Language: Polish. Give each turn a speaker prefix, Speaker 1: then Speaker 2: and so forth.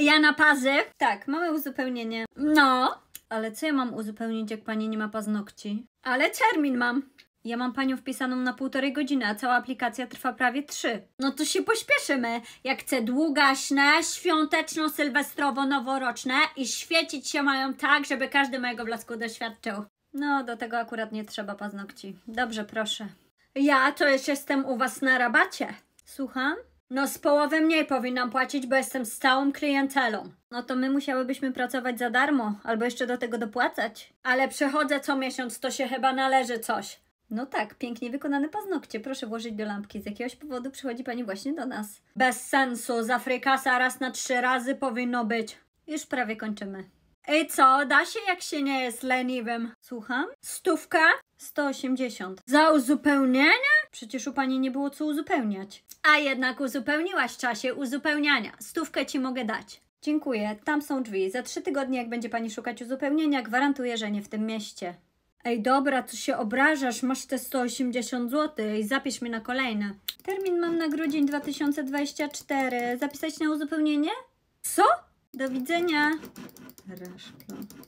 Speaker 1: Ja na pazy. Tak, mamy uzupełnienie. No, ale co ja mam uzupełnić, jak pani nie ma paznokci? Ale termin mam. Ja mam panią wpisaną na półtorej godziny, a cała aplikacja trwa prawie trzy. No to się pośpieszymy. Jak chcę długaśne, świąteczno-sylwestrowo-noworoczne i świecić się mają tak, żeby każdy mojego blasku doświadczył. No, do tego akurat nie trzeba paznokci. Dobrze, proszę. Ja to jeszcze jestem u was na rabacie. Słucham? No z połowy mniej powinnam płacić, bo jestem z całą klientelą. No to my musiałybyśmy pracować za darmo, albo jeszcze do tego dopłacać. Ale przechodzę co miesiąc, to się chyba należy coś. No tak, pięknie wykonane paznokcie. Proszę włożyć do lampki. Z jakiegoś powodu przychodzi pani właśnie do nas. Bez sensu, za Afrykasa raz na trzy razy powinno być. Już prawie kończymy. I co, da się jak się nie jest leniwym? Słucham? Stówka? 180. Za uzupełnienie? Przecież u pani nie było co uzupełniać. A jednak uzupełniłaś w czasie uzupełniania. Stówkę ci mogę dać. Dziękuję, tam są drzwi. Za trzy tygodnie, jak będzie pani szukać uzupełnienia, gwarantuję, że nie w tym mieście. Ej, dobra, co się obrażasz? Masz te 180 zł i zapisz mi na kolejne. Termin mam na grudzień 2024. Zapisać na uzupełnienie? Co? Do widzenia. Reszta.